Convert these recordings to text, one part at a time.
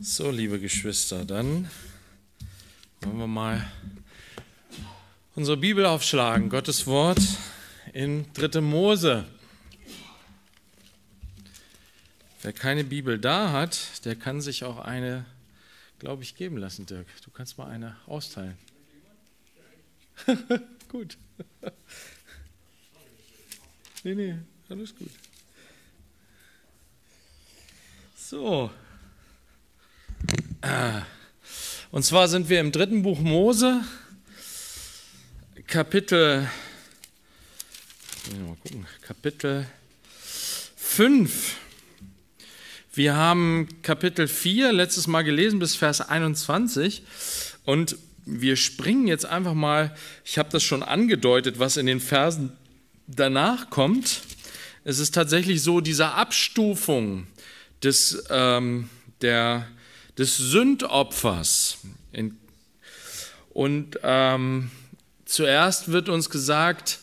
So, liebe Geschwister, dann wollen wir mal unsere Bibel aufschlagen, Gottes Wort in 3. Mose. Wer keine Bibel da hat, der kann sich auch eine, glaube ich, geben lassen, Dirk. Du kannst mal eine austeilen. gut. nee, nee, alles gut. So, Ah. Und zwar sind wir im dritten Buch Mose, Kapitel, mal gucken, Kapitel 5. Wir haben Kapitel 4 letztes Mal gelesen bis Vers 21 und wir springen jetzt einfach mal, ich habe das schon angedeutet, was in den Versen danach kommt. Es ist tatsächlich so, diese Abstufung des, ähm, der, des Sündopfers. Und ähm, zuerst wird uns gesagt,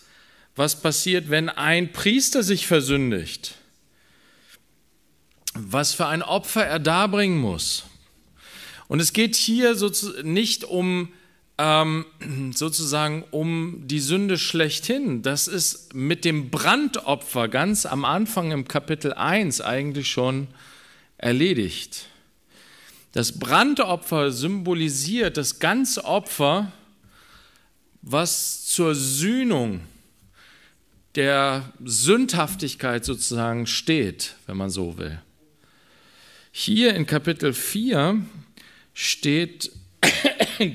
was passiert, wenn ein Priester sich versündigt, was für ein Opfer er darbringen muss. Und es geht hier nicht um ähm, sozusagen um die Sünde schlechthin. Das ist mit dem Brandopfer ganz am Anfang im Kapitel 1 eigentlich schon erledigt. Das Brandopfer symbolisiert das ganze Opfer, was zur Sühnung der Sündhaftigkeit sozusagen steht, wenn man so will. Hier in Kapitel 4 steht,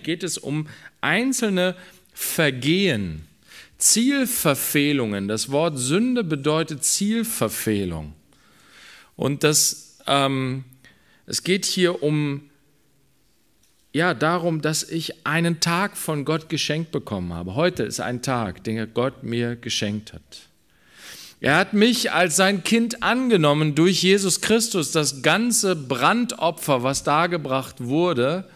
geht es um einzelne Vergehen, Zielverfehlungen. Das Wort Sünde bedeutet Zielverfehlung. Und das ähm, es geht hier um ja, darum, dass ich einen Tag von Gott geschenkt bekommen habe. Heute ist ein Tag, den Gott mir geschenkt hat. Er hat mich als sein Kind angenommen durch Jesus Christus. Das ganze Brandopfer, was dargebracht wurde,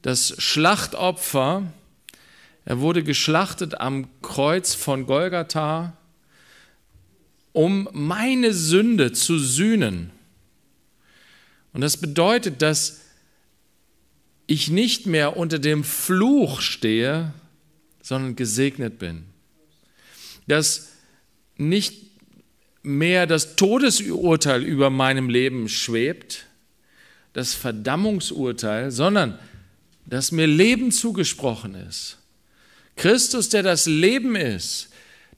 das Schlachtopfer, er wurde geschlachtet am Kreuz von Golgatha, um meine Sünde zu sühnen. Und das bedeutet, dass ich nicht mehr unter dem Fluch stehe, sondern gesegnet bin. Dass nicht mehr das Todesurteil über meinem Leben schwebt, das Verdammungsurteil, sondern dass mir Leben zugesprochen ist. Christus, der das Leben ist,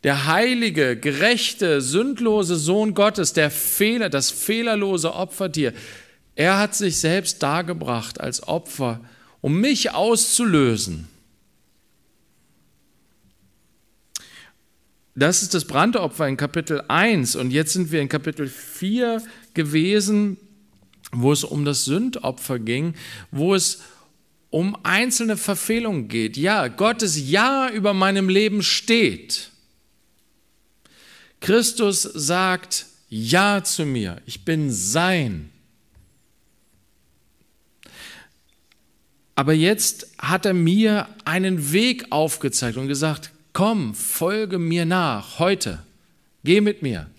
der heilige, gerechte, sündlose Sohn Gottes, der Fehler, das fehlerlose Opfertier, er hat sich selbst dargebracht als Opfer, um mich auszulösen. Das ist das Brandopfer in Kapitel 1 und jetzt sind wir in Kapitel 4 gewesen, wo es um das Sündopfer ging, wo es um einzelne Verfehlungen geht. Ja, Gottes Ja über meinem Leben steht. Christus sagt Ja zu mir, ich bin sein. Aber jetzt hat er mir einen Weg aufgezeigt und gesagt, komm, folge mir nach, heute, geh mit mir.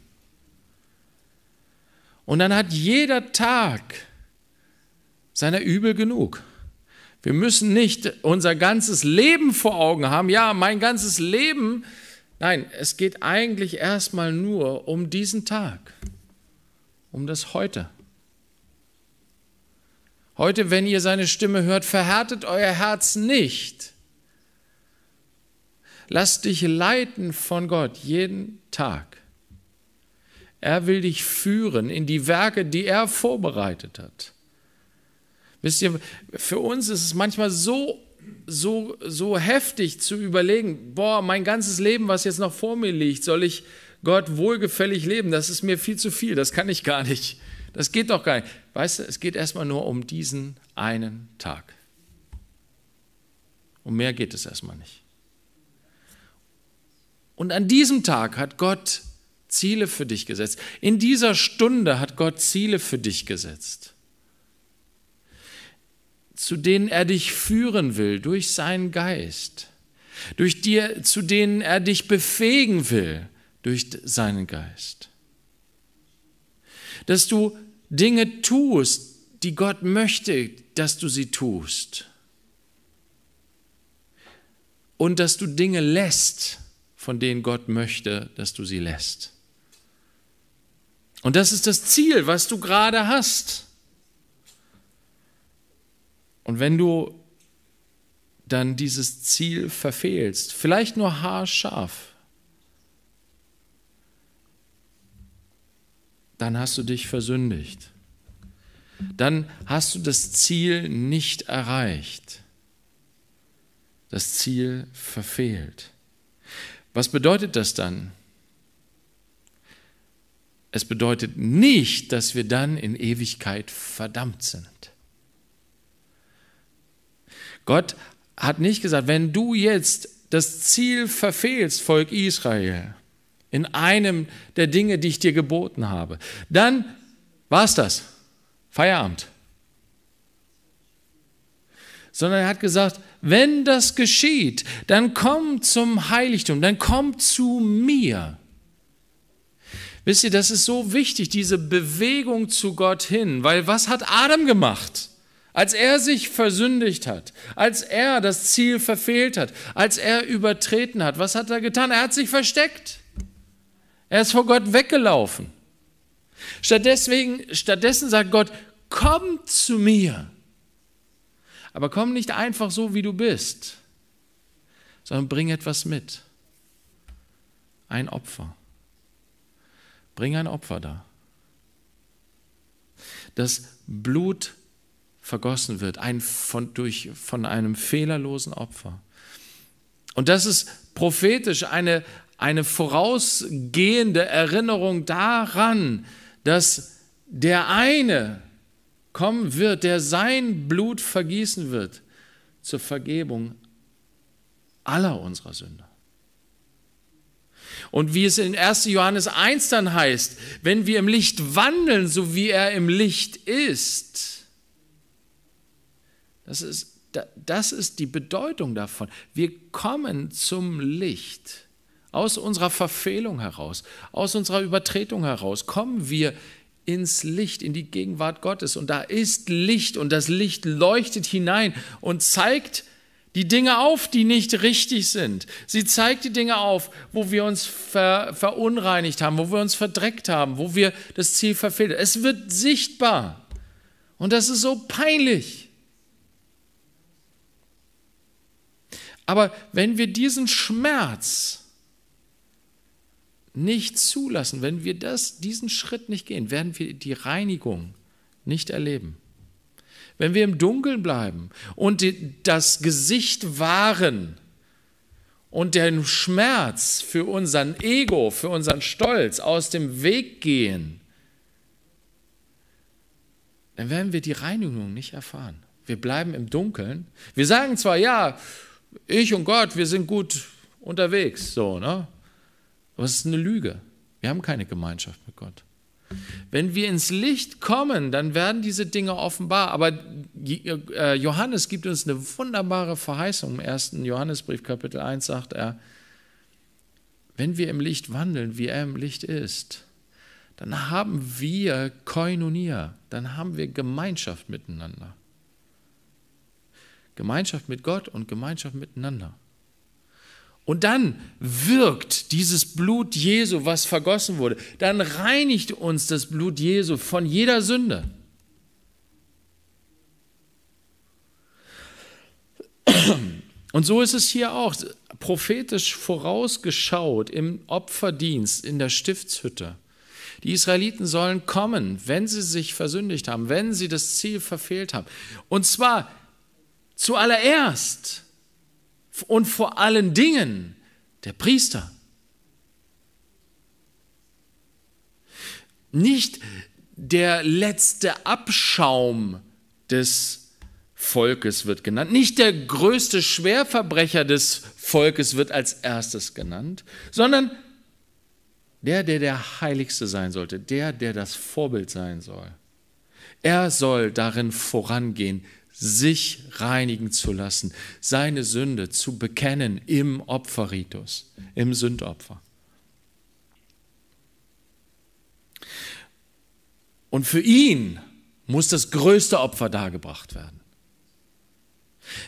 Und dann hat jeder Tag seiner Übel genug. Wir müssen nicht unser ganzes Leben vor Augen haben. Ja, mein ganzes Leben. Nein, es geht eigentlich erstmal nur um diesen Tag, um das Heute. Heute, wenn ihr seine Stimme hört, verhärtet euer Herz nicht. Lass dich leiten von Gott jeden Tag. Er will dich führen in die Werke, die er vorbereitet hat. Wisst ihr, für uns ist es manchmal so, so, so heftig zu überlegen, boah, mein ganzes Leben, was jetzt noch vor mir liegt, soll ich Gott wohlgefällig leben? Das ist mir viel zu viel, das kann ich gar nicht. Das geht doch gar nicht. Weißt du, es geht erstmal nur um diesen einen Tag. Um mehr geht es erstmal nicht. Und an diesem Tag hat Gott Ziele für dich gesetzt. In dieser Stunde hat Gott Ziele für dich gesetzt, zu denen er dich führen will durch seinen Geist, durch dir, zu denen er dich befähigen will durch seinen Geist. Dass du Dinge tust, die Gott möchte, dass du sie tust. Und dass du Dinge lässt, von denen Gott möchte, dass du sie lässt. Und das ist das Ziel, was du gerade hast. Und wenn du dann dieses Ziel verfehlst, vielleicht nur haarscharf, dann hast du dich versündigt. Dann hast du das Ziel nicht erreicht. Das Ziel verfehlt. Was bedeutet das dann? Es bedeutet nicht, dass wir dann in Ewigkeit verdammt sind. Gott hat nicht gesagt, wenn du jetzt das Ziel verfehlst, Volk Israel, in einem der Dinge, die ich dir geboten habe. Dann war es das. Feierabend. Sondern er hat gesagt, wenn das geschieht, dann komm zum Heiligtum, dann komm zu mir. Wisst ihr, das ist so wichtig, diese Bewegung zu Gott hin, weil was hat Adam gemacht? Als er sich versündigt hat, als er das Ziel verfehlt hat, als er übertreten hat, was hat er getan? Er hat sich versteckt. Er ist vor Gott weggelaufen. Stattdessen, stattdessen sagt Gott, komm zu mir. Aber komm nicht einfach so, wie du bist, sondern bring etwas mit. Ein Opfer. Bring ein Opfer da. Das Blut vergossen wird, ein von, durch, von einem fehlerlosen Opfer. Und das ist prophetisch eine, eine vorausgehende Erinnerung daran, dass der eine kommen wird, der sein Blut vergießen wird zur Vergebung aller unserer Sünder. Und wie es in 1. Johannes 1 dann heißt, wenn wir im Licht wandeln, so wie er im Licht ist, das ist, das ist die Bedeutung davon. Wir kommen zum Licht aus unserer Verfehlung heraus, aus unserer Übertretung heraus, kommen wir ins Licht, in die Gegenwart Gottes. Und da ist Licht und das Licht leuchtet hinein und zeigt die Dinge auf, die nicht richtig sind. Sie zeigt die Dinge auf, wo wir uns ver verunreinigt haben, wo wir uns verdreckt haben, wo wir das Ziel verfehlt haben. Es wird sichtbar. Und das ist so peinlich. Aber wenn wir diesen Schmerz, nicht zulassen, wenn wir das, diesen Schritt nicht gehen, werden wir die Reinigung nicht erleben. Wenn wir im Dunkeln bleiben und das Gesicht wahren und den Schmerz für unseren Ego, für unseren Stolz aus dem Weg gehen, dann werden wir die Reinigung nicht erfahren. Wir bleiben im Dunkeln. Wir sagen zwar, ja, ich und Gott, wir sind gut unterwegs, so, ne? Aber es ist eine Lüge. Wir haben keine Gemeinschaft mit Gott. Wenn wir ins Licht kommen, dann werden diese Dinge offenbar. Aber äh, Johannes gibt uns eine wunderbare Verheißung. Im ersten Johannesbrief Kapitel 1 sagt er, wenn wir im Licht wandeln, wie er im Licht ist, dann haben wir Koinonia, dann haben wir Gemeinschaft miteinander. Gemeinschaft mit Gott und Gemeinschaft miteinander. Und dann wirkt dieses Blut Jesu, was vergossen wurde, dann reinigt uns das Blut Jesu von jeder Sünde. Und so ist es hier auch prophetisch vorausgeschaut im Opferdienst in der Stiftshütte. Die Israeliten sollen kommen, wenn sie sich versündigt haben, wenn sie das Ziel verfehlt haben. Und zwar zuallererst und vor allen Dingen der Priester. Nicht der letzte Abschaum des Volkes wird genannt, nicht der größte Schwerverbrecher des Volkes wird als erstes genannt, sondern der, der der Heiligste sein sollte, der, der das Vorbild sein soll. Er soll darin vorangehen, sich reinigen zu lassen, seine Sünde zu bekennen im Opferritus, im Sündopfer. Und für ihn muss das größte Opfer dargebracht werden.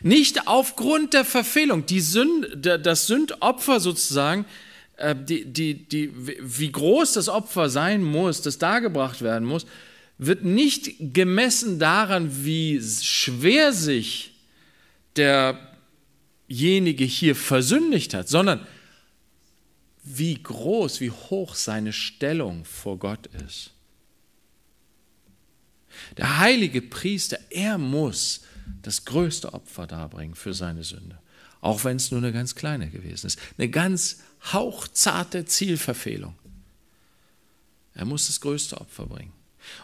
Nicht aufgrund der Verfehlung, die Sünde, das Sündopfer sozusagen, äh, die, die, die, wie groß das Opfer sein muss, das dargebracht werden muss, wird nicht gemessen daran, wie schwer sich derjenige hier versündigt hat, sondern wie groß, wie hoch seine Stellung vor Gott ist. Der heilige Priester, er muss das größte Opfer darbringen für seine Sünde, auch wenn es nur eine ganz kleine gewesen ist, eine ganz hauchzarte Zielverfehlung. Er muss das größte Opfer bringen.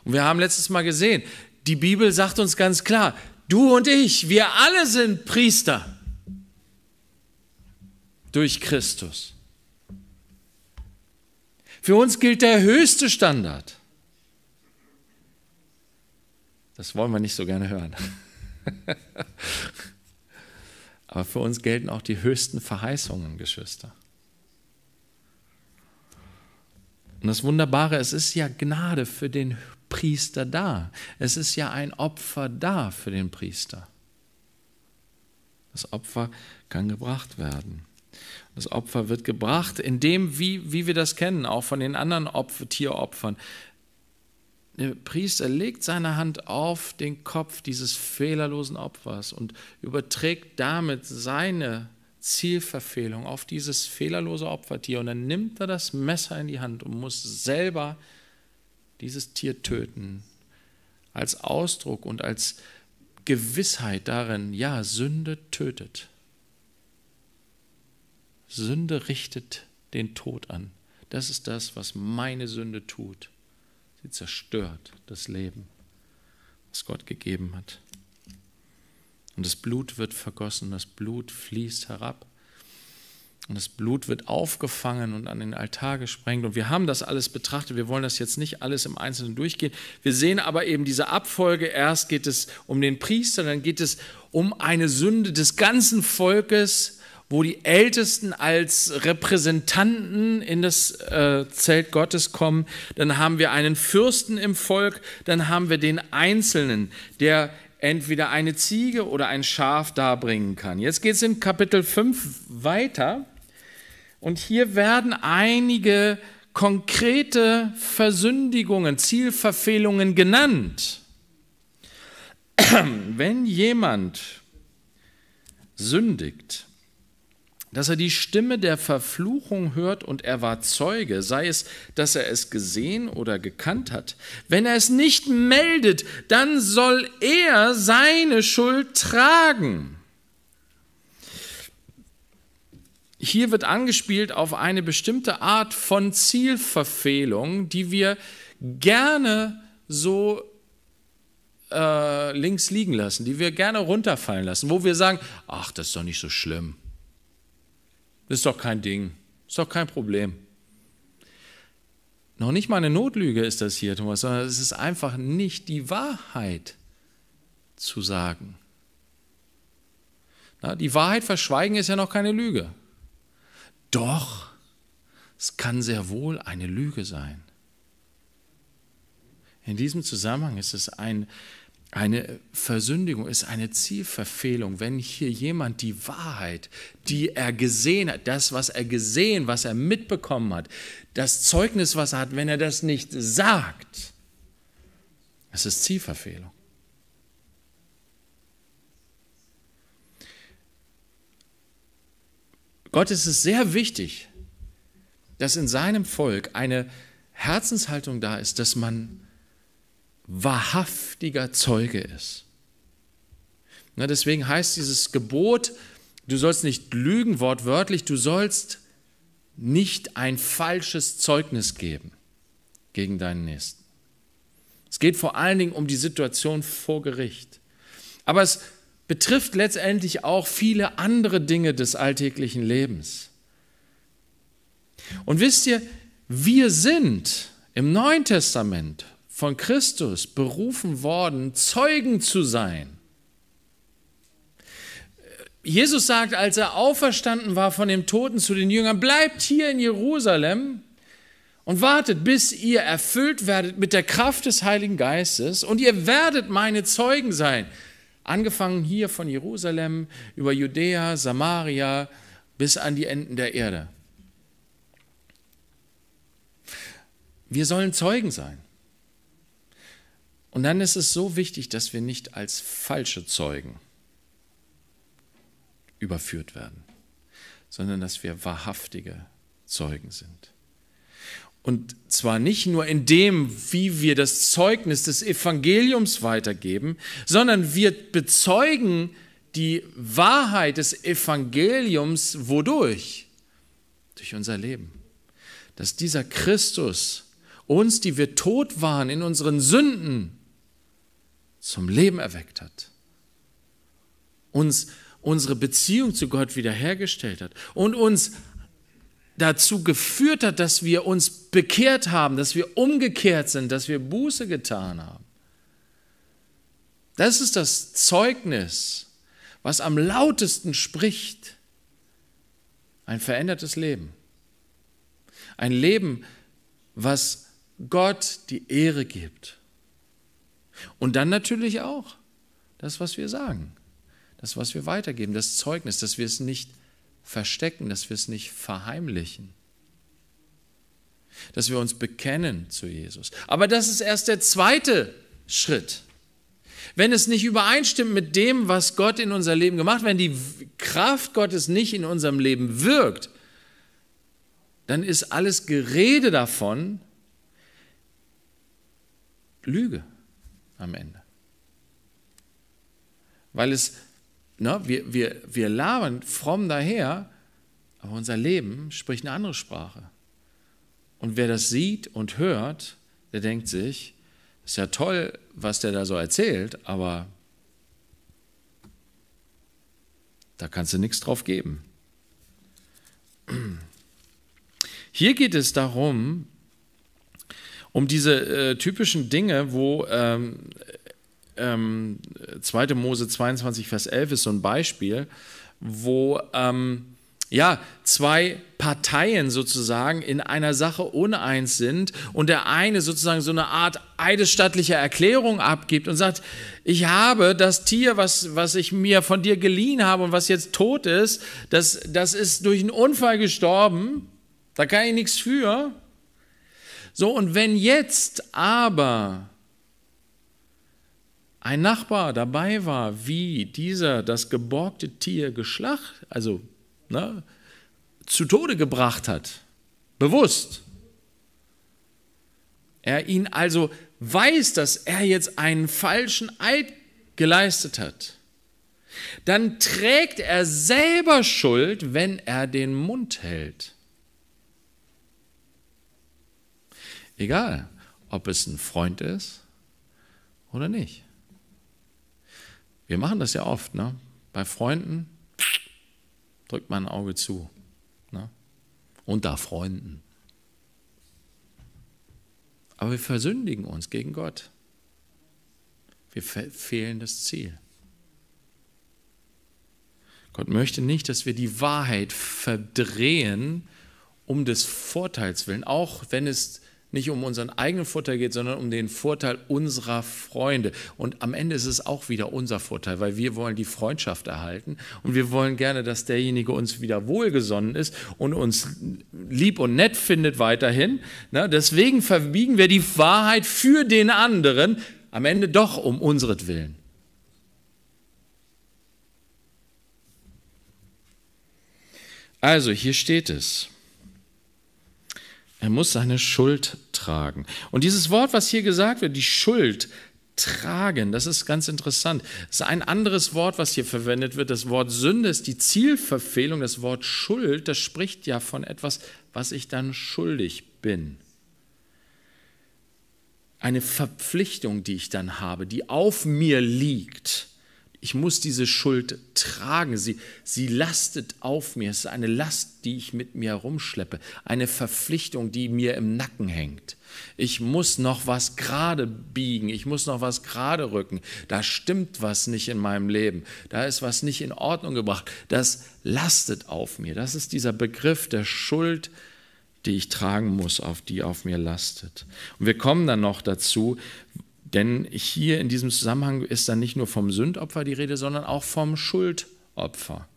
Und wir haben letztes Mal gesehen, die Bibel sagt uns ganz klar, du und ich, wir alle sind Priester durch Christus. Für uns gilt der höchste Standard. Das wollen wir nicht so gerne hören. Aber für uns gelten auch die höchsten Verheißungen, Geschwister. Und das Wunderbare, es ist ja Gnade für den Priester da. Es ist ja ein Opfer da für den Priester. Das Opfer kann gebracht werden. Das Opfer wird gebracht, indem, wie, wie wir das kennen, auch von den anderen Opfer, Tieropfern. Der Priester legt seine Hand auf den Kopf dieses fehlerlosen Opfers und überträgt damit seine Zielverfehlung, auf dieses fehlerlose Opfertier. Und dann nimmt er das Messer in die Hand und muss selber dieses Tier töten. Als Ausdruck und als Gewissheit darin, ja, Sünde tötet. Sünde richtet den Tod an. Das ist das, was meine Sünde tut. Sie zerstört das Leben, was Gott gegeben hat. Und das Blut wird vergossen, das Blut fließt herab. Und das Blut wird aufgefangen und an den Altar gesprengt. Und wir haben das alles betrachtet. Wir wollen das jetzt nicht alles im Einzelnen durchgehen. Wir sehen aber eben diese Abfolge. Erst geht es um den Priester, dann geht es um eine Sünde des ganzen Volkes, wo die Ältesten als Repräsentanten in das äh, Zelt Gottes kommen. Dann haben wir einen Fürsten im Volk. Dann haben wir den Einzelnen, der entweder eine Ziege oder ein Schaf darbringen kann. Jetzt geht es in Kapitel 5 weiter und hier werden einige konkrete Versündigungen, Zielverfehlungen genannt. Wenn jemand sündigt, dass er die Stimme der Verfluchung hört und er war Zeuge, sei es, dass er es gesehen oder gekannt hat. Wenn er es nicht meldet, dann soll er seine Schuld tragen. Hier wird angespielt auf eine bestimmte Art von Zielverfehlung, die wir gerne so äh, links liegen lassen, die wir gerne runterfallen lassen, wo wir sagen, ach, das ist doch nicht so schlimm das ist doch kein Ding, das ist doch kein Problem. Noch nicht mal eine Notlüge ist das hier, Thomas, sondern es ist einfach nicht die Wahrheit zu sagen. Na, die Wahrheit verschweigen ist ja noch keine Lüge. Doch, es kann sehr wohl eine Lüge sein. In diesem Zusammenhang ist es ein eine Versündigung ist eine Zielverfehlung, wenn hier jemand die Wahrheit, die er gesehen hat, das, was er gesehen, was er mitbekommen hat, das Zeugnis, was er hat, wenn er das nicht sagt, das ist Zielverfehlung. Gott ist es sehr wichtig, dass in seinem Volk eine Herzenshaltung da ist, dass man wahrhaftiger Zeuge ist. Na, deswegen heißt dieses Gebot, du sollst nicht lügen wortwörtlich, du sollst nicht ein falsches Zeugnis geben gegen deinen Nächsten. Es geht vor allen Dingen um die Situation vor Gericht. Aber es betrifft letztendlich auch viele andere Dinge des alltäglichen Lebens. Und wisst ihr, wir sind im Neuen Testament von Christus berufen worden, Zeugen zu sein. Jesus sagt, als er auferstanden war von dem Toten zu den Jüngern, bleibt hier in Jerusalem und wartet, bis ihr erfüllt werdet mit der Kraft des Heiligen Geistes und ihr werdet meine Zeugen sein. Angefangen hier von Jerusalem über Judäa, Samaria bis an die Enden der Erde. Wir sollen Zeugen sein. Und dann ist es so wichtig, dass wir nicht als falsche Zeugen überführt werden, sondern dass wir wahrhaftige Zeugen sind. Und zwar nicht nur in dem, wie wir das Zeugnis des Evangeliums weitergeben, sondern wir bezeugen die Wahrheit des Evangeliums wodurch? Durch unser Leben. Dass dieser Christus uns, die wir tot waren in unseren Sünden, zum Leben erweckt hat, uns unsere Beziehung zu Gott wiederhergestellt hat und uns dazu geführt hat, dass wir uns bekehrt haben, dass wir umgekehrt sind, dass wir Buße getan haben. Das ist das Zeugnis, was am lautesten spricht. Ein verändertes Leben. Ein Leben, was Gott die Ehre gibt und dann natürlich auch das, was wir sagen, das, was wir weitergeben, das Zeugnis, dass wir es nicht verstecken, dass wir es nicht verheimlichen, dass wir uns bekennen zu Jesus. Aber das ist erst der zweite Schritt. Wenn es nicht übereinstimmt mit dem, was Gott in unser Leben gemacht hat, wenn die Kraft Gottes nicht in unserem Leben wirkt, dann ist alles Gerede davon Lüge am Ende. Weil es, ne, wir, wir, wir labern fromm daher, aber unser Leben spricht eine andere Sprache. Und wer das sieht und hört, der denkt sich, ist ja toll, was der da so erzählt, aber da kannst du nichts drauf geben. Hier geht es darum, um diese äh, typischen Dinge, wo ähm, ähm, 2. Mose 22, Vers 11 ist so ein Beispiel, wo ähm, ja, zwei Parteien sozusagen in einer Sache uneins sind und der eine sozusagen so eine Art eidesstattliche Erklärung abgibt und sagt, ich habe das Tier, was, was ich mir von dir geliehen habe und was jetzt tot ist, das, das ist durch einen Unfall gestorben, da kann ich nichts für, so, und wenn jetzt aber ein Nachbar dabei war, wie dieser das geborgte Tier geschlacht, also ne, zu Tode gebracht hat, bewusst. Er ihn also weiß, dass er jetzt einen falschen Eid geleistet hat. Dann trägt er selber Schuld, wenn er den Mund hält. Egal, ob es ein Freund ist oder nicht. Wir machen das ja oft. Ne? Bei Freunden drückt man ein Auge zu. Ne? Unter Freunden. Aber wir versündigen uns gegen Gott. Wir fehlen das Ziel. Gott möchte nicht, dass wir die Wahrheit verdrehen um des Vorteils willen, auch wenn es nicht um unseren eigenen Vorteil geht, sondern um den Vorteil unserer Freunde. Und am Ende ist es auch wieder unser Vorteil, weil wir wollen die Freundschaft erhalten und wir wollen gerne, dass derjenige uns wieder wohlgesonnen ist und uns lieb und nett findet weiterhin. Na, deswegen verbiegen wir die Wahrheit für den anderen, am Ende doch um unseretwillen. Also, hier steht es. Er muss seine Schuld tragen. Und dieses Wort, was hier gesagt wird, die Schuld tragen, das ist ganz interessant. Das ist ein anderes Wort, was hier verwendet wird. Das Wort Sünde ist die Zielverfehlung. Das Wort Schuld, das spricht ja von etwas, was ich dann schuldig bin. Eine Verpflichtung, die ich dann habe, die auf mir liegt. Ich muss diese Schuld tragen. Sie, sie lastet auf mir. Es ist eine Last, die ich mit mir herumschleppe. Eine Verpflichtung, die mir im Nacken hängt. Ich muss noch was gerade biegen. Ich muss noch was gerade rücken. Da stimmt was nicht in meinem Leben. Da ist was nicht in Ordnung gebracht. Das lastet auf mir. Das ist dieser Begriff der Schuld, die ich tragen muss, auf die auf mir lastet. Und wir kommen dann noch dazu, denn hier in diesem Zusammenhang ist dann nicht nur vom Sündopfer die Rede, sondern auch vom Schuldopfer.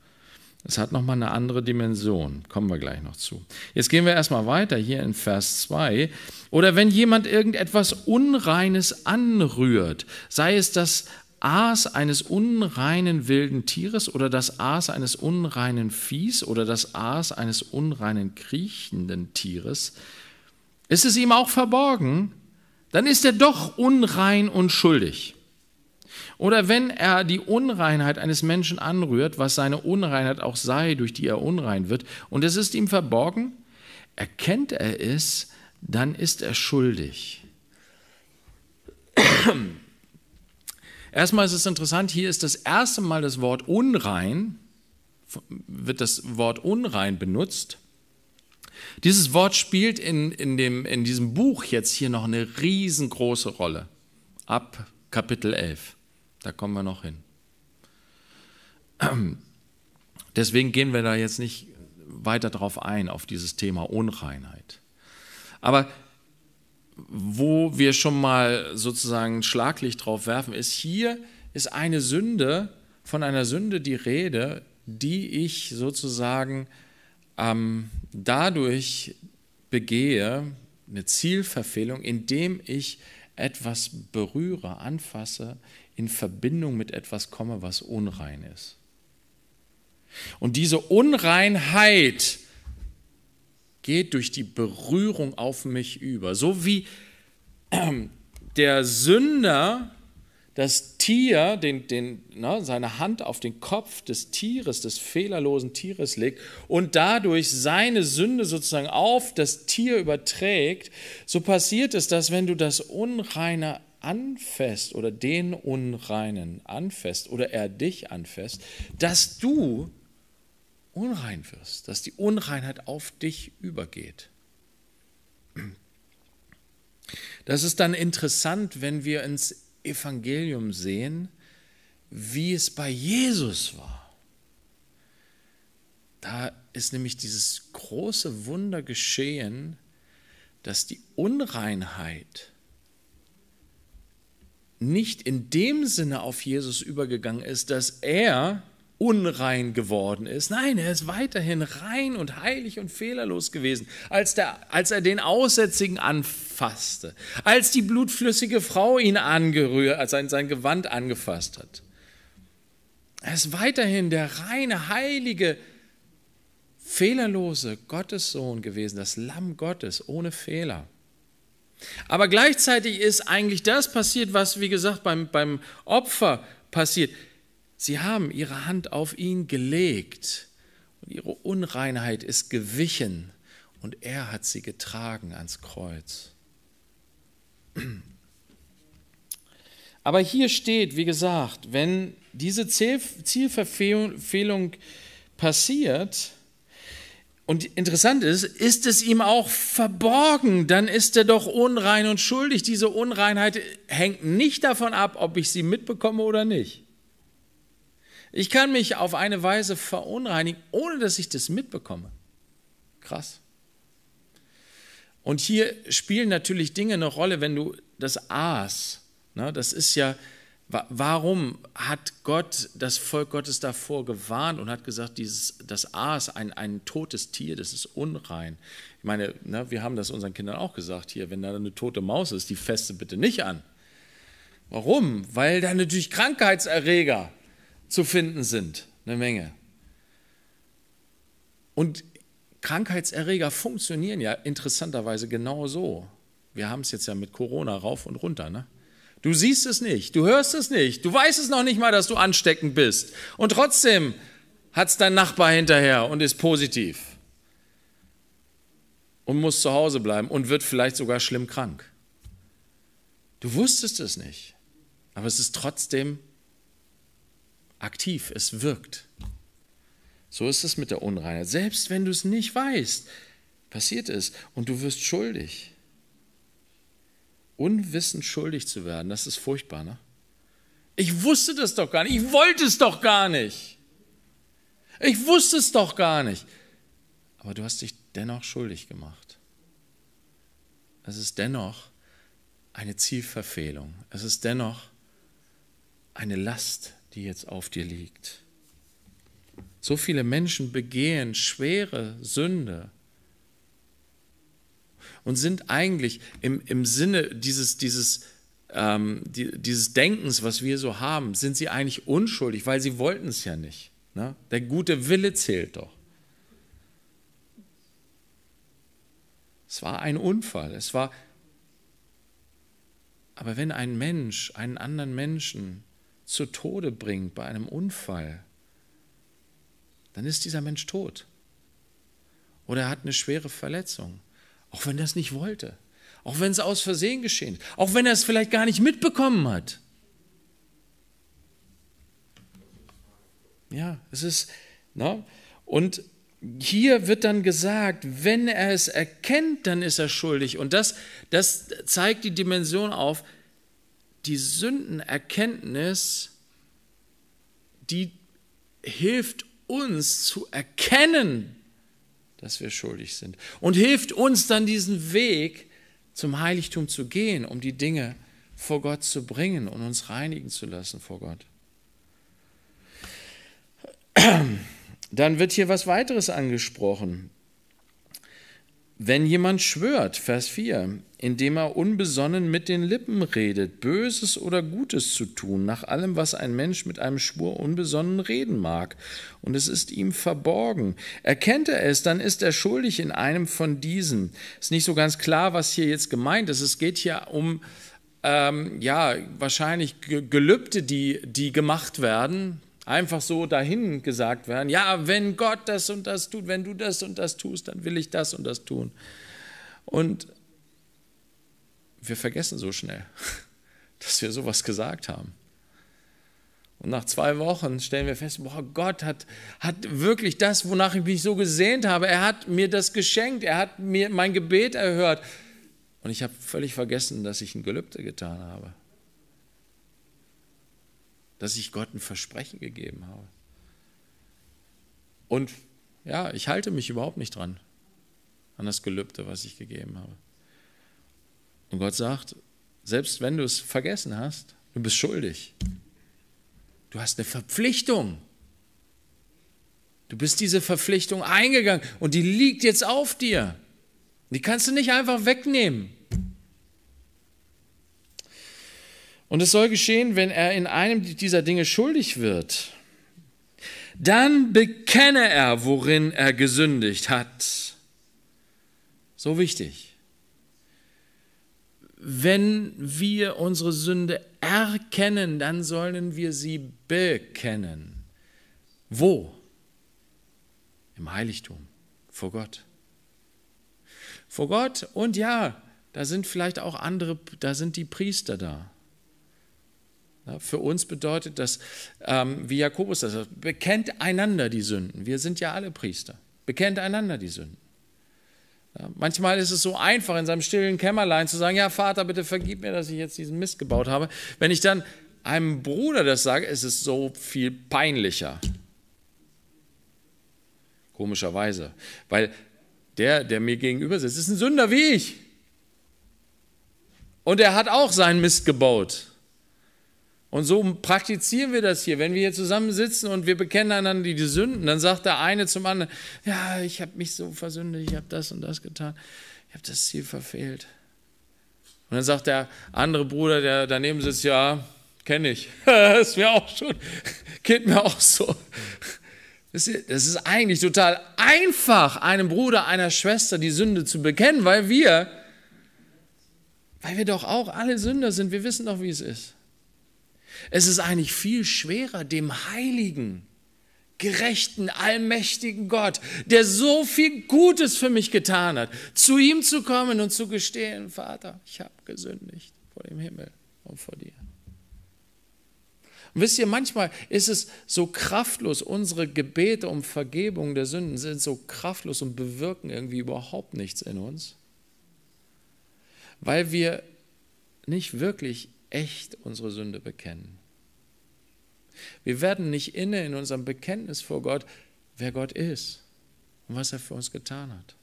Das hat nochmal eine andere Dimension. Kommen wir gleich noch zu. Jetzt gehen wir erstmal weiter hier in Vers 2. Oder wenn jemand irgendetwas Unreines anrührt, sei es das Aas eines unreinen wilden Tieres oder das Aas eines unreinen Viehs oder das Aas eines unreinen kriechenden Tieres, ist es ihm auch verborgen, dann ist er doch unrein und schuldig. Oder wenn er die Unreinheit eines Menschen anrührt, was seine Unreinheit auch sei, durch die er unrein wird, und es ist ihm verborgen, erkennt er es, dann ist er schuldig. Erstmal ist es interessant, hier ist das erste Mal das Wort unrein, wird das Wort unrein benutzt. Dieses Wort spielt in, in, dem, in diesem Buch jetzt hier noch eine riesengroße Rolle. Ab Kapitel 11. Da kommen wir noch hin. Deswegen gehen wir da jetzt nicht weiter drauf ein, auf dieses Thema Unreinheit. Aber wo wir schon mal sozusagen Schlaglicht drauf werfen, ist, hier ist eine Sünde, von einer Sünde die Rede, die ich sozusagen ähm, dadurch begehe eine Zielverfehlung, indem ich etwas berühre, anfasse, in Verbindung mit etwas komme, was unrein ist. Und diese Unreinheit geht durch die Berührung auf mich über. So wie der Sünder das Tier den, den, ne, seine Hand auf den Kopf des Tieres, des fehlerlosen Tieres legt und dadurch seine Sünde sozusagen auf das Tier überträgt, so passiert es, dass wenn du das Unreine anfasst oder den Unreinen anfasst oder er dich anfasst, dass du unrein wirst, dass die Unreinheit auf dich übergeht. Das ist dann interessant, wenn wir ins Evangelium sehen, wie es bei Jesus war. Da ist nämlich dieses große Wunder geschehen, dass die Unreinheit nicht in dem Sinne auf Jesus übergegangen ist, dass er unrein geworden ist. Nein, er ist weiterhin rein und heilig und fehlerlos gewesen, als, der, als er den Aussätzigen anfasste, als die blutflüssige Frau ihn angerührt, als sein, sein Gewand angefasst hat. Er ist weiterhin der reine, heilige, fehlerlose Gottessohn gewesen, das Lamm Gottes ohne Fehler. Aber gleichzeitig ist eigentlich das passiert, was, wie gesagt, beim, beim Opfer passiert. Sie haben ihre Hand auf ihn gelegt und ihre Unreinheit ist gewichen und er hat sie getragen ans Kreuz. Aber hier steht, wie gesagt, wenn diese Zielverfehlung passiert, und interessant ist, ist es ihm auch verborgen, dann ist er doch unrein und schuldig. Diese Unreinheit hängt nicht davon ab, ob ich sie mitbekomme oder nicht. Ich kann mich auf eine Weise verunreinigen, ohne dass ich das mitbekomme. Krass. Und hier spielen natürlich Dinge eine Rolle, wenn du das Aas, Ne, das ist ja, warum hat Gott das Volk Gottes davor gewarnt und hat gesagt, dieses, das Aas, ein, ein totes Tier, das ist unrein. Ich meine, ne, wir haben das unseren Kindern auch gesagt hier, wenn da eine tote Maus ist, die feste bitte nicht an. Warum? Weil da natürlich Krankheitserreger zu finden sind, eine Menge. Und Krankheitserreger funktionieren ja interessanterweise genau so. Wir haben es jetzt ja mit Corona rauf und runter. Ne? Du siehst es nicht, du hörst es nicht, du weißt es noch nicht mal, dass du ansteckend bist. Und trotzdem hat es dein Nachbar hinterher und ist positiv. Und muss zu Hause bleiben und wird vielleicht sogar schlimm krank. Du wusstest es nicht, aber es ist trotzdem aktiv, es wirkt. So ist es mit der Unreinheit. Selbst wenn du es nicht weißt, passiert es und du wirst schuldig. Unwissend schuldig zu werden, das ist furchtbar, ne? Ich wusste das doch gar nicht. Ich wollte es doch gar nicht. Ich wusste es doch gar nicht. Aber du hast dich dennoch schuldig gemacht. Es ist dennoch eine Zielverfehlung. Es ist dennoch eine Last, die jetzt auf dir liegt. So viele Menschen begehen schwere Sünde und sind eigentlich im, im Sinne dieses, dieses, ähm, die, dieses Denkens, was wir so haben, sind sie eigentlich unschuldig, weil sie wollten es ja nicht. Ne? Der gute Wille zählt doch. Es war ein Unfall, es war. Aber wenn ein Mensch einen anderen Menschen zu Tode bringt bei einem Unfall, dann ist dieser Mensch tot. Oder er hat eine schwere Verletzung, auch wenn er es nicht wollte, auch wenn es aus Versehen geschehen ist, auch wenn er es vielleicht gar nicht mitbekommen hat. Ja, es ist, ne? und hier wird dann gesagt, wenn er es erkennt, dann ist er schuldig. Und das, das zeigt die Dimension auf, die Sündenerkenntnis, die hilft uns zu erkennen, dass wir schuldig sind und hilft uns dann diesen Weg zum Heiligtum zu gehen, um die Dinge vor Gott zu bringen und uns reinigen zu lassen vor Gott. Dann wird hier was weiteres angesprochen. Wenn jemand schwört, Vers 4, indem er unbesonnen mit den Lippen redet, Böses oder Gutes zu tun, nach allem, was ein Mensch mit einem Schwur unbesonnen reden mag, und es ist ihm verborgen. Erkennt er es, dann ist er schuldig in einem von diesen. Ist nicht so ganz klar, was hier jetzt gemeint ist. Es geht hier um, ähm, ja, wahrscheinlich Gelübde, die, die gemacht werden, einfach so dahin gesagt werden, ja, wenn Gott das und das tut, wenn du das und das tust, dann will ich das und das tun. Und wir vergessen so schnell, dass wir sowas gesagt haben. Und nach zwei Wochen stellen wir fest, boah, Gott hat, hat wirklich das, wonach ich mich so gesehnt habe. Er hat mir das geschenkt, er hat mir mein Gebet erhört. Und ich habe völlig vergessen, dass ich ein Gelübde getan habe dass ich Gott ein Versprechen gegeben habe. Und ja, ich halte mich überhaupt nicht dran, an das Gelübde, was ich gegeben habe. Und Gott sagt, selbst wenn du es vergessen hast, du bist schuldig. Du hast eine Verpflichtung. Du bist diese Verpflichtung eingegangen und die liegt jetzt auf dir. Die kannst du nicht einfach wegnehmen. Und es soll geschehen, wenn er in einem dieser Dinge schuldig wird, dann bekenne er, worin er gesündigt hat. So wichtig. Wenn wir unsere Sünde erkennen, dann sollen wir sie bekennen. Wo? Im Heiligtum, vor Gott. Vor Gott und ja, da sind vielleicht auch andere, da sind die Priester da. Für uns bedeutet das, ähm, wie Jakobus das sagt, bekennt einander die Sünden. Wir sind ja alle Priester. Bekennt einander die Sünden. manchmal ist es so einfach, in seinem stillen Kämmerlein zu sagen, ja Vater, bitte vergib mir, dass ich jetzt diesen Mist gebaut habe. Wenn ich dann einem Bruder das sage, ist es so viel peinlicher. Komischerweise. Weil der, der mir gegenüber sitzt, ist ein Sünder wie ich. Und er hat auch seinen Mist gebaut. Und so praktizieren wir das hier. Wenn wir hier zusammensitzen und wir bekennen einander die Sünden, dann sagt der eine zum anderen, ja, ich habe mich so versündet, ich habe das und das getan, ich habe das Ziel verfehlt. Und dann sagt der andere Bruder, der daneben sitzt, ja, kenne ich. das ist mir auch schon, geht mir auch so. Das ist eigentlich total einfach, einem Bruder, einer Schwester die Sünde zu bekennen, weil wir, weil wir doch auch alle Sünder sind. Wir wissen doch, wie es ist. Es ist eigentlich viel schwerer, dem heiligen, gerechten, allmächtigen Gott, der so viel Gutes für mich getan hat, zu ihm zu kommen und zu gestehen, Vater, ich habe gesündigt vor dem Himmel und vor dir. Und wisst ihr, manchmal ist es so kraftlos, unsere Gebete um Vergebung der Sünden sind so kraftlos und bewirken irgendwie überhaupt nichts in uns, weil wir nicht wirklich echt unsere Sünde bekennen. Wir werden nicht inne in unserem Bekenntnis vor Gott, wer Gott ist und was er für uns getan hat.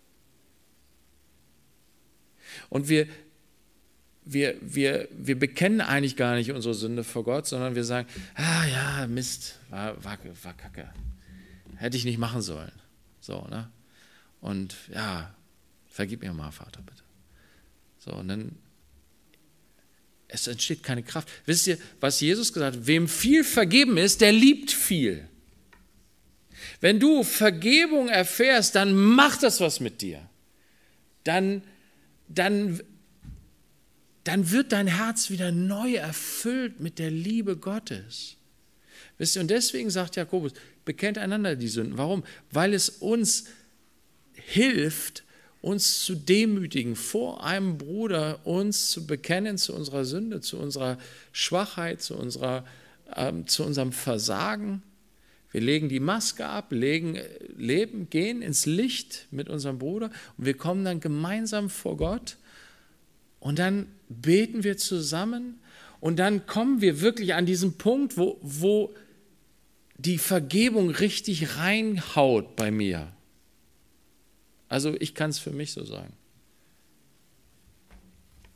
Und wir, wir, wir, wir bekennen eigentlich gar nicht unsere Sünde vor Gott, sondern wir sagen, ah ja, Mist, war, war, war kacke. Hätte ich nicht machen sollen. So, ne? Und ja, vergib mir mal, Vater, bitte. So, und dann es entsteht keine Kraft. Wisst ihr, was Jesus gesagt hat? Wem viel vergeben ist, der liebt viel. Wenn du Vergebung erfährst, dann macht das was mit dir. Dann, dann, dann wird dein Herz wieder neu erfüllt mit der Liebe Gottes. Wisst ihr, und deswegen sagt Jakobus, bekennt einander die Sünden. Warum? Weil es uns hilft, uns zu demütigen, vor einem Bruder uns zu bekennen zu unserer Sünde, zu unserer Schwachheit, zu, unserer, ähm, zu unserem Versagen. Wir legen die Maske ab, legen, leben, gehen ins Licht mit unserem Bruder und wir kommen dann gemeinsam vor Gott und dann beten wir zusammen und dann kommen wir wirklich an diesen Punkt, wo, wo die Vergebung richtig reinhaut bei mir. Also ich kann es für mich so sagen.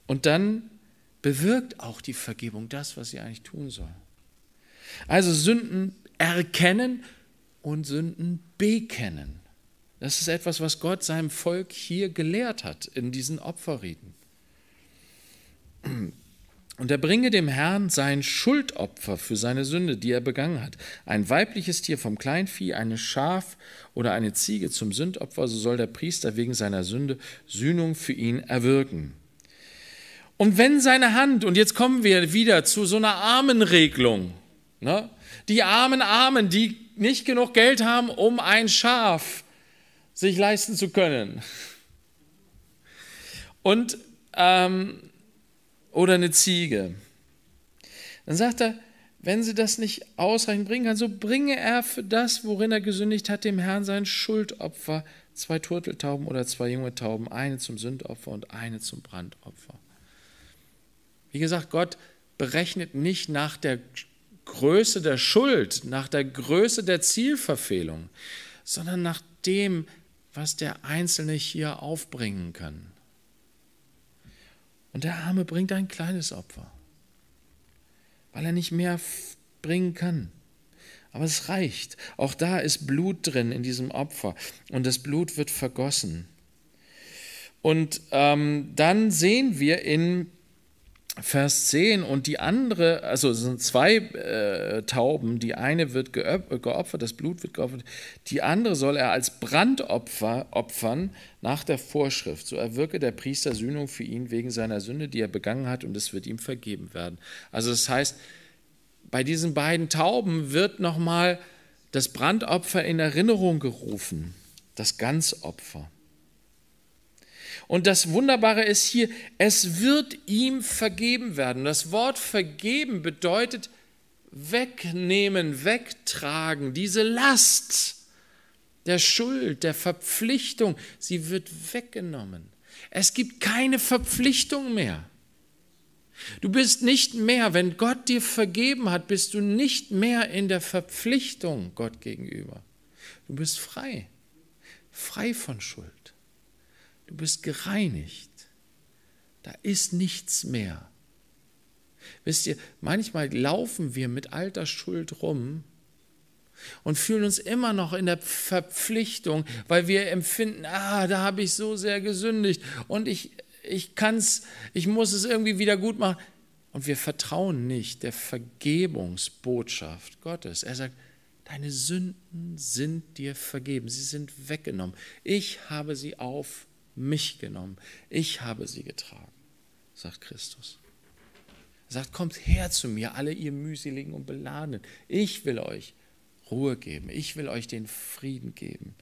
Und dann bewirkt auch die Vergebung das, was sie eigentlich tun soll. Also Sünden erkennen und Sünden bekennen. Das ist etwas, was Gott seinem Volk hier gelehrt hat in diesen Opferriten. Und er bringe dem Herrn sein Schuldopfer für seine Sünde, die er begangen hat. Ein weibliches Tier vom Kleinvieh, eine Schaf oder eine Ziege zum Sündopfer, so soll der Priester wegen seiner Sünde Sühnung für ihn erwirken. Und wenn seine Hand, und jetzt kommen wir wieder zu so einer Armenregelung, ne? die armen Armen, die nicht genug Geld haben, um ein Schaf sich leisten zu können. Und ähm, oder eine Ziege. Dann sagt er, wenn sie das nicht ausreichend bringen kann, so bringe er für das, worin er gesündigt hat, dem Herrn sein Schuldopfer, zwei Turteltauben oder zwei junge Tauben, eine zum Sündopfer und eine zum Brandopfer. Wie gesagt, Gott berechnet nicht nach der Größe der Schuld, nach der Größe der Zielverfehlung, sondern nach dem, was der Einzelne hier aufbringen kann. Und der Arme bringt ein kleines Opfer, weil er nicht mehr bringen kann. Aber es reicht. Auch da ist Blut drin in diesem Opfer. Und das Blut wird vergossen. Und ähm, dann sehen wir in Vers 10 und die andere, also es sind zwei äh, Tauben, die eine wird geopfert, das Blut wird geopfert, die andere soll er als Brandopfer opfern nach der Vorschrift. So erwirke der Priester Sühnung für ihn wegen seiner Sünde, die er begangen hat, und es wird ihm vergeben werden. Also das heißt, bei diesen beiden Tauben wird nochmal das Brandopfer in Erinnerung gerufen, das Ganzopfer. Und das Wunderbare ist hier, es wird ihm vergeben werden. Das Wort vergeben bedeutet wegnehmen, wegtragen, diese Last der Schuld, der Verpflichtung, sie wird weggenommen. Es gibt keine Verpflichtung mehr. Du bist nicht mehr, wenn Gott dir vergeben hat, bist du nicht mehr in der Verpflichtung Gott gegenüber. Du bist frei, frei von Schuld. Du bist gereinigt. Da ist nichts mehr. Wisst ihr, manchmal laufen wir mit alter Schuld rum und fühlen uns immer noch in der Verpflichtung, weil wir empfinden, ah, da habe ich so sehr gesündigt und ich, ich kann's, ich muss es irgendwie wieder gut machen. Und wir vertrauen nicht der Vergebungsbotschaft Gottes. Er sagt, deine Sünden sind dir vergeben, sie sind weggenommen. Ich habe sie auf mich genommen. Ich habe sie getragen, sagt Christus. Er sagt, kommt her zu mir, alle ihr mühseligen und beladenen. Ich will euch Ruhe geben. Ich will euch den Frieden geben.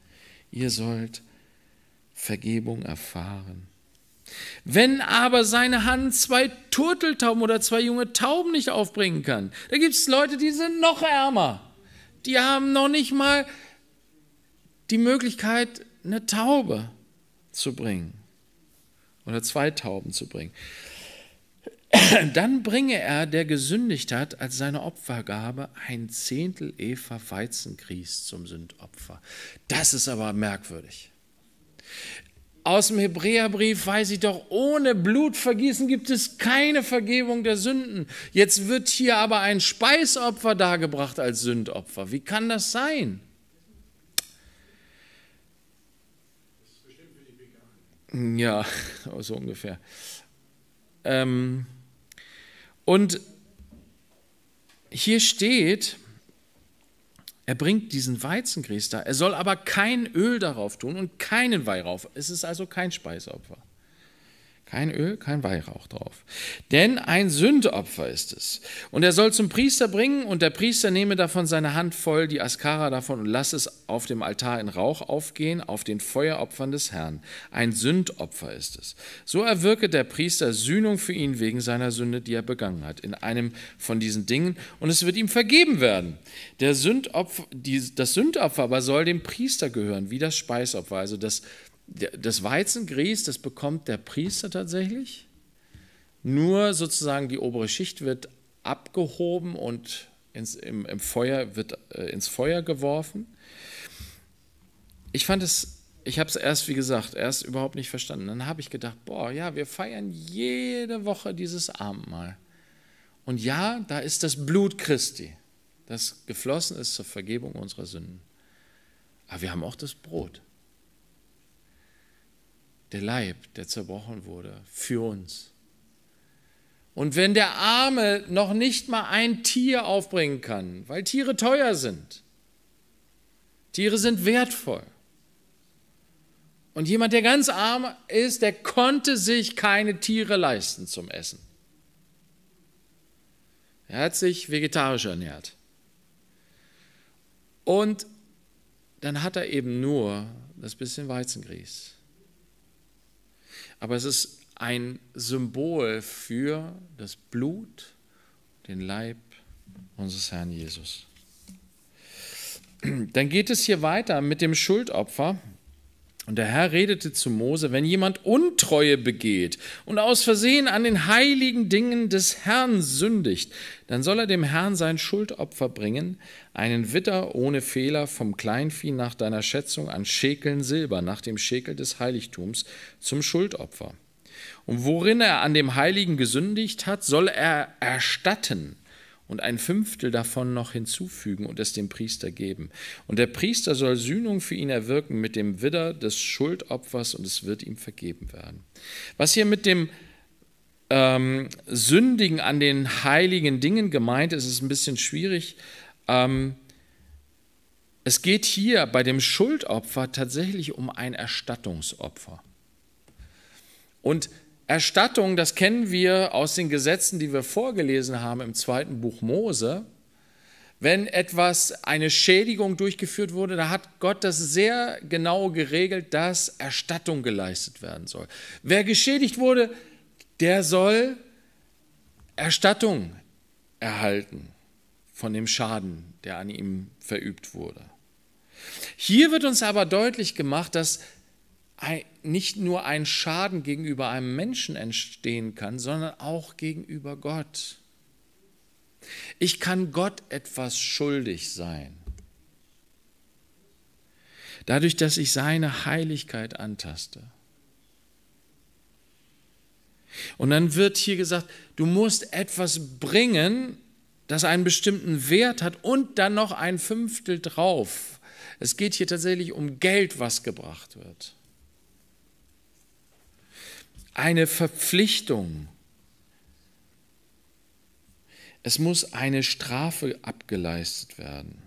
Ihr sollt Vergebung erfahren. Wenn aber seine Hand zwei Turteltauben oder zwei junge Tauben nicht aufbringen kann, da gibt es Leute, die sind noch ärmer. Die haben noch nicht mal die Möglichkeit, eine Taube zu bringen oder zwei Tauben zu bringen. Dann bringe er, der gesündigt hat, als seine Opfergabe ein Zehntel Eva Weizengrieß zum Sündopfer. Das ist aber merkwürdig. Aus dem Hebräerbrief weiß ich doch, ohne Blutvergießen gibt es keine Vergebung der Sünden. Jetzt wird hier aber ein Speisopfer dargebracht als Sündopfer. Wie kann das sein? Ja, so ungefähr. Ähm, und hier steht, er bringt diesen Weizengrieß da. Er soll aber kein Öl darauf tun und keinen Weihrauch. Es ist also kein Speiseopfer. Kein Öl, kein Weihrauch drauf. Denn ein Sündopfer ist es. Und er soll zum Priester bringen, und der Priester nehme davon seine Hand voll, die Askara davon, und lasse es auf dem Altar in Rauch aufgehen, auf den Feueropfern des Herrn. Ein Sündopfer ist es. So erwirke der Priester Sühnung für ihn wegen seiner Sünde, die er begangen hat, in einem von diesen Dingen, und es wird ihm vergeben werden. Der Sündopfer, die, das Sündopfer aber soll dem Priester gehören, wie das Speisopfer, also das Sündopfer das Weizengrieß, das bekommt der Priester tatsächlich. Nur sozusagen die obere Schicht wird abgehoben und ins, im, im Feuer wird äh, ins Feuer geworfen. Ich fand es, ich habe es erst, wie gesagt, erst überhaupt nicht verstanden. Dann habe ich gedacht, boah, ja, wir feiern jede Woche dieses Abendmahl. Und ja, da ist das Blut Christi, das geflossen ist zur Vergebung unserer Sünden. Aber wir haben auch das Brot der Leib, der zerbrochen wurde, für uns. Und wenn der Arme noch nicht mal ein Tier aufbringen kann, weil Tiere teuer sind, Tiere sind wertvoll. Und jemand, der ganz arm ist, der konnte sich keine Tiere leisten zum Essen. Er hat sich vegetarisch ernährt. Und dann hat er eben nur das bisschen Weizengrieß aber es ist ein Symbol für das Blut, den Leib unseres Herrn Jesus. Dann geht es hier weiter mit dem Schuldopfer. Und der Herr redete zu Mose, wenn jemand Untreue begeht und aus Versehen an den heiligen Dingen des Herrn sündigt, dann soll er dem Herrn sein Schuldopfer bringen, einen Witter ohne Fehler vom Kleinvieh nach deiner Schätzung an Schäkeln Silber, nach dem Schäkel des Heiligtums, zum Schuldopfer. Und worin er an dem Heiligen gesündigt hat, soll er erstatten und ein Fünftel davon noch hinzufügen und es dem Priester geben. Und der Priester soll Sühnung für ihn erwirken mit dem Widder des Schuldopfers und es wird ihm vergeben werden. Was hier mit dem ähm, Sündigen an den heiligen Dingen gemeint ist, ist ein bisschen schwierig. Ähm, es geht hier bei dem Schuldopfer tatsächlich um ein Erstattungsopfer. Und Erstattung, das kennen wir aus den Gesetzen, die wir vorgelesen haben im zweiten Buch Mose. Wenn etwas, eine Schädigung durchgeführt wurde, da hat Gott das sehr genau geregelt, dass Erstattung geleistet werden soll. Wer geschädigt wurde, der soll Erstattung erhalten von dem Schaden, der an ihm verübt wurde. Hier wird uns aber deutlich gemacht, dass nicht nur ein Schaden gegenüber einem Menschen entstehen kann, sondern auch gegenüber Gott. Ich kann Gott etwas schuldig sein. Dadurch, dass ich seine Heiligkeit antaste. Und dann wird hier gesagt, du musst etwas bringen, das einen bestimmten Wert hat und dann noch ein Fünftel drauf. Es geht hier tatsächlich um Geld, was gebracht wird eine Verpflichtung. Es muss eine Strafe abgeleistet werden.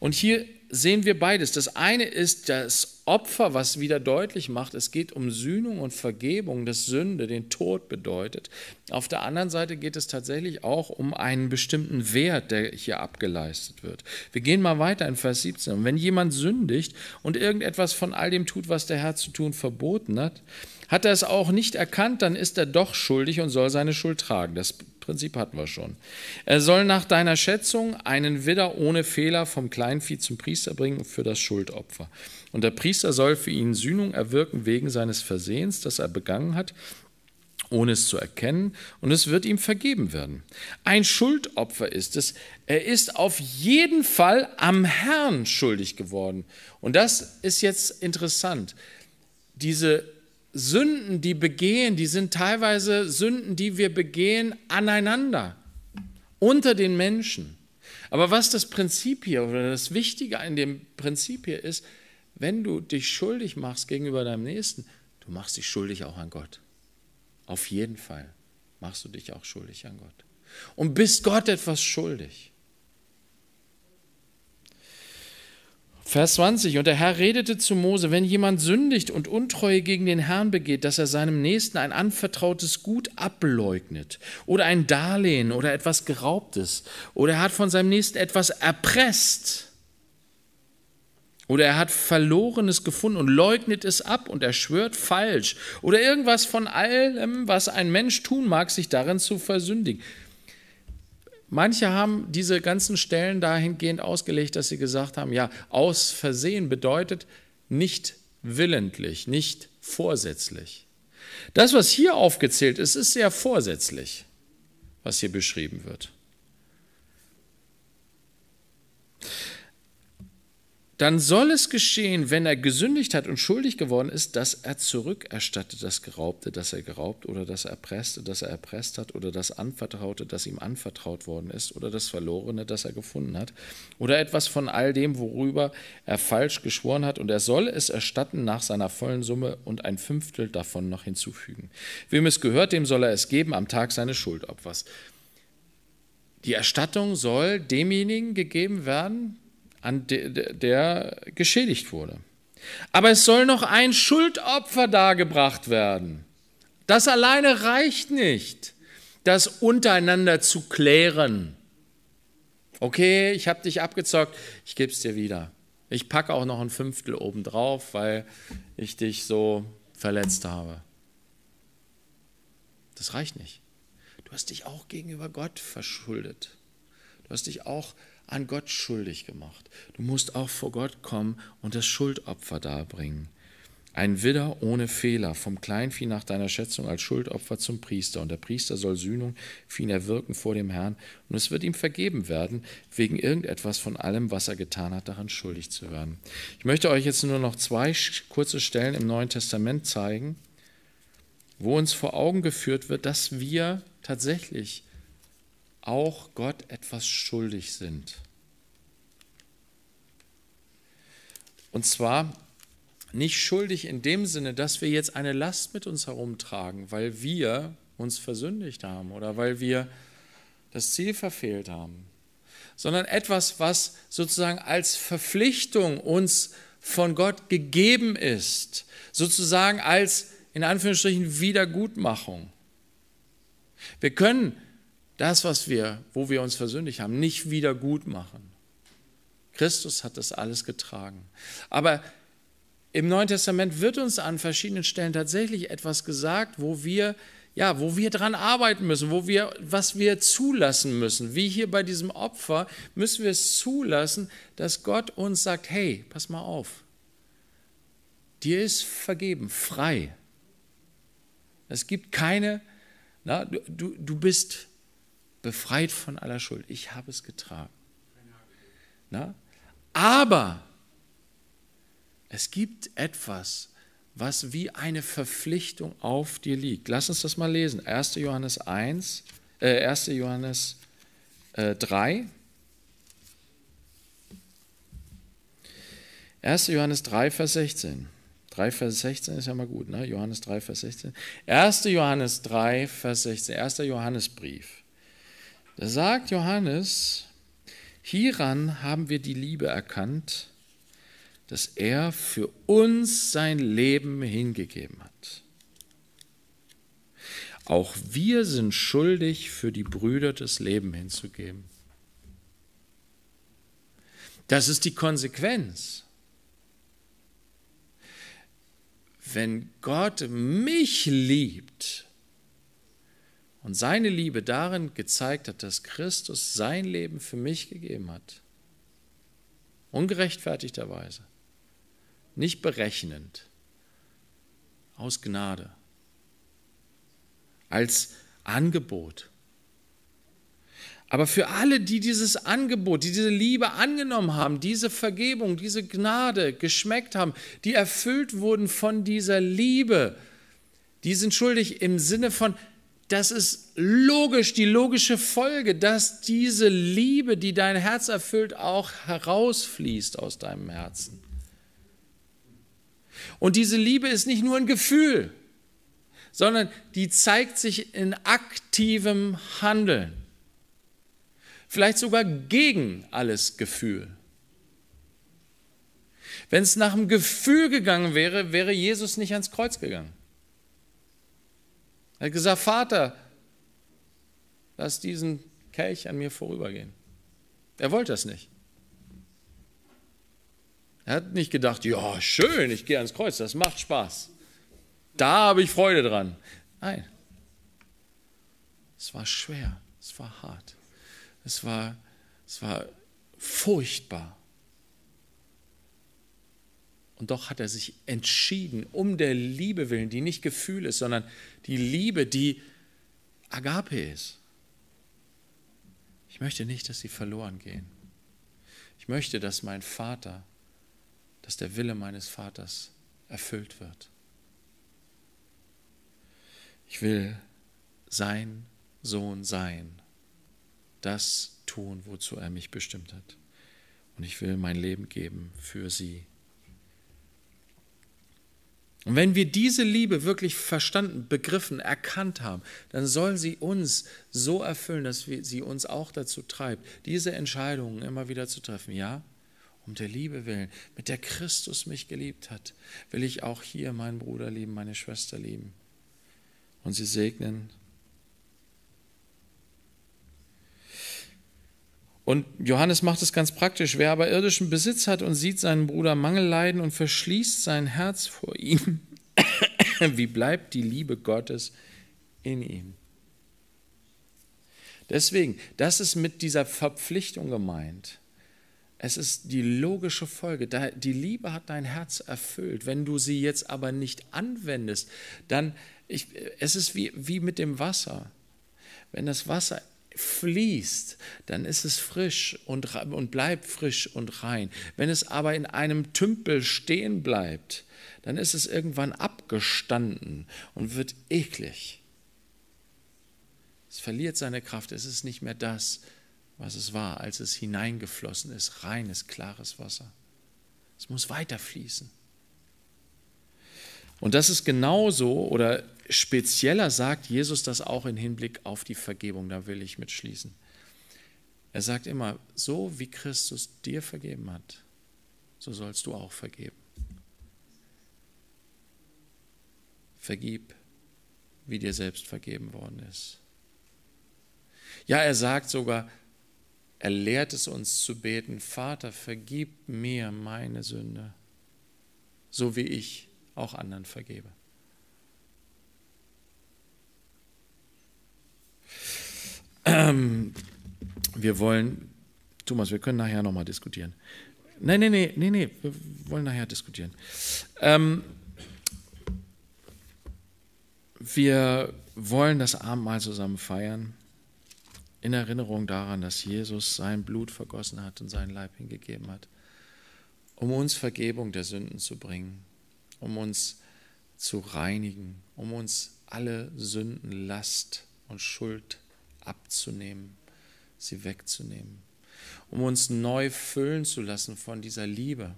Und hier sehen wir beides. Das eine ist das Opfer, was wieder deutlich macht, es geht um Sühnung und Vergebung, dass Sünde den Tod bedeutet. Auf der anderen Seite geht es tatsächlich auch um einen bestimmten Wert, der hier abgeleistet wird. Wir gehen mal weiter in Vers 17. Und wenn jemand sündigt und irgendetwas von all dem tut, was der Herr zu tun verboten hat, hat er es auch nicht erkannt, dann ist er doch schuldig und soll seine Schuld tragen. Das Prinzip hatten wir schon. Er soll nach deiner Schätzung einen Widder ohne Fehler vom Kleinvieh zum Priester bringen für das Schuldopfer. Und der Priester soll für ihn Sühnung erwirken wegen seines Versehens, das er begangen hat, ohne es zu erkennen, und es wird ihm vergeben werden. Ein Schuldopfer ist es. Er ist auf jeden Fall am Herrn schuldig geworden. Und das ist jetzt interessant. Diese Sünden, die begehen, die sind teilweise Sünden, die wir begehen aneinander, unter den Menschen. Aber was das Prinzip hier oder das Wichtige an dem Prinzip hier ist, wenn du dich schuldig machst gegenüber deinem Nächsten, du machst dich schuldig auch an Gott. Auf jeden Fall machst du dich auch schuldig an Gott. Und bist Gott etwas schuldig. Vers 20. Und der Herr redete zu Mose, wenn jemand sündigt und Untreue gegen den Herrn begeht, dass er seinem Nächsten ein anvertrautes Gut ableugnet oder ein Darlehen oder etwas Geraubtes oder er hat von seinem Nächsten etwas erpresst oder er hat Verlorenes gefunden und leugnet es ab und er schwört falsch. Oder irgendwas von allem, was ein Mensch tun mag, sich darin zu versündigen. Manche haben diese ganzen Stellen dahingehend ausgelegt, dass sie gesagt haben, ja, aus Versehen bedeutet nicht willentlich, nicht vorsätzlich. Das, was hier aufgezählt ist, ist sehr vorsätzlich, was hier beschrieben wird. dann soll es geschehen, wenn er gesündigt hat und schuldig geworden ist, dass er zurückerstattet das Geraubte, das er geraubt oder das Erpresste, das er erpresst hat oder das Anvertraute, das ihm anvertraut worden ist oder das Verlorene, das er gefunden hat oder etwas von all dem, worüber er falsch geschworen hat und er soll es erstatten nach seiner vollen Summe und ein Fünftel davon noch hinzufügen. Wem es gehört, dem soll er es geben am Tag seines Schuldopfers. Die Erstattung soll demjenigen gegeben werden, an de, der geschädigt wurde. Aber es soll noch ein Schuldopfer dargebracht werden. Das alleine reicht nicht, das untereinander zu klären. Okay, ich habe dich abgezockt, ich gebe es dir wieder. Ich packe auch noch ein Fünftel obendrauf, weil ich dich so verletzt habe. Das reicht nicht. Du hast dich auch gegenüber Gott verschuldet. Du hast dich auch an Gott schuldig gemacht. Du musst auch vor Gott kommen und das Schuldopfer darbringen. Ein Widder ohne Fehler, vom Kleinvieh nach deiner Schätzung als Schuldopfer zum Priester. Und der Priester soll Sühnung für ihn erwirken vor dem Herrn. Und es wird ihm vergeben werden, wegen irgendetwas von allem, was er getan hat, daran schuldig zu werden. Ich möchte euch jetzt nur noch zwei kurze Stellen im Neuen Testament zeigen, wo uns vor Augen geführt wird, dass wir tatsächlich auch Gott etwas schuldig sind. Und zwar nicht schuldig in dem Sinne, dass wir jetzt eine Last mit uns herumtragen, weil wir uns versündigt haben oder weil wir das Ziel verfehlt haben, sondern etwas, was sozusagen als Verpflichtung uns von Gott gegeben ist, sozusagen als in Anführungsstrichen Wiedergutmachung. Wir können das, was wir, wo wir uns versündigt haben, nicht wieder gut machen. Christus hat das alles getragen. Aber im Neuen Testament wird uns an verschiedenen Stellen tatsächlich etwas gesagt, wo wir ja, wo wir dran arbeiten müssen, wo wir, was wir zulassen müssen. Wie hier bei diesem Opfer müssen wir es zulassen, dass Gott uns sagt, hey, pass mal auf. Dir ist vergeben, frei. Es gibt keine, na, du, du bist befreit von aller Schuld. Ich habe es getragen. Na? Aber es gibt etwas, was wie eine Verpflichtung auf dir liegt. Lass uns das mal lesen. 1. Johannes 1, äh, 1. Johannes äh, 3. 1. Johannes 3, Vers 16. 3, Vers 16 ist ja mal gut, ne? Johannes 3, Vers 16. 1. Johannes 3, Vers 16. 1. Johannesbrief. Da sagt Johannes, hieran haben wir die Liebe erkannt, dass er für uns sein Leben hingegeben hat. Auch wir sind schuldig, für die Brüder das Leben hinzugeben. Das ist die Konsequenz. Wenn Gott mich liebt, und seine Liebe darin gezeigt hat, dass Christus sein Leben für mich gegeben hat. Ungerechtfertigterweise, nicht berechnend, aus Gnade, als Angebot. Aber für alle, die dieses Angebot, die diese Liebe angenommen haben, diese Vergebung, diese Gnade geschmeckt haben, die erfüllt wurden von dieser Liebe, die sind schuldig im Sinne von, das ist logisch, die logische Folge, dass diese Liebe, die dein Herz erfüllt, auch herausfließt aus deinem Herzen. Und diese Liebe ist nicht nur ein Gefühl, sondern die zeigt sich in aktivem Handeln. Vielleicht sogar gegen alles Gefühl. Wenn es nach dem Gefühl gegangen wäre, wäre Jesus nicht ans Kreuz gegangen. Er hat gesagt, Vater, lass diesen Kelch an mir vorübergehen. Er wollte das nicht. Er hat nicht gedacht, ja, schön, ich gehe ans Kreuz, das macht Spaß. Da habe ich Freude dran. Nein. Es war schwer, es war hart, es war, es war furchtbar. Und doch hat er sich entschieden, um der Liebe willen, die nicht Gefühl ist, sondern die Liebe, die Agape ist. Ich möchte nicht, dass sie verloren gehen. Ich möchte, dass mein Vater, dass der Wille meines Vaters erfüllt wird. Ich will sein Sohn sein, das tun, wozu er mich bestimmt hat. Und ich will mein Leben geben für sie. Und wenn wir diese Liebe wirklich verstanden, begriffen, erkannt haben, dann soll sie uns so erfüllen, dass wir, sie uns auch dazu treibt, diese Entscheidungen immer wieder zu treffen. Ja, um der Liebe willen, mit der Christus mich geliebt hat, will ich auch hier meinen Bruder lieben, meine Schwester lieben und sie segnen Und Johannes macht es ganz praktisch. Wer aber irdischen Besitz hat und sieht seinen Bruder Mangel leiden und verschließt sein Herz vor ihm, wie bleibt die Liebe Gottes in ihm? Deswegen, das ist mit dieser Verpflichtung gemeint. Es ist die logische Folge. Die Liebe hat dein Herz erfüllt. Wenn du sie jetzt aber nicht anwendest, dann, ich, es ist wie, wie mit dem Wasser. Wenn das Wasser fließt, dann ist es frisch und, und bleibt frisch und rein. Wenn es aber in einem Tümpel stehen bleibt, dann ist es irgendwann abgestanden und wird eklig. Es verliert seine Kraft, es ist nicht mehr das, was es war, als es hineingeflossen ist, reines, klares Wasser. Es muss weiter fließen. Und das ist genauso oder spezieller sagt Jesus das auch im Hinblick auf die Vergebung, da will ich mitschließen. Er sagt immer, so wie Christus dir vergeben hat, so sollst du auch vergeben. Vergib, wie dir selbst vergeben worden ist. Ja, er sagt sogar, er lehrt es uns zu beten, Vater, vergib mir meine Sünde, so wie ich auch anderen vergebe. Ähm, wir wollen, Thomas, wir können nachher nochmal diskutieren. Nein, nein, nein, nein, nein, wir wollen nachher diskutieren. Ähm, wir wollen das Abendmahl zusammen feiern, in Erinnerung daran, dass Jesus sein Blut vergossen hat und seinen Leib hingegeben hat, um uns Vergebung der Sünden zu bringen um uns zu reinigen, um uns alle Sündenlast und Schuld abzunehmen, sie wegzunehmen, um uns neu füllen zu lassen von dieser Liebe.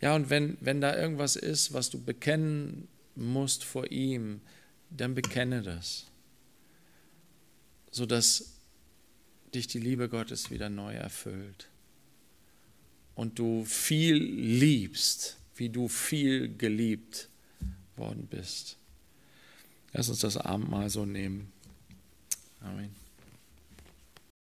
Ja, und wenn, wenn da irgendwas ist, was du bekennen musst vor ihm, dann bekenne das, sodass dich die Liebe Gottes wieder neu erfüllt und du viel liebst wie du viel geliebt worden bist. Lass uns das Abendmahl so nehmen. Amen.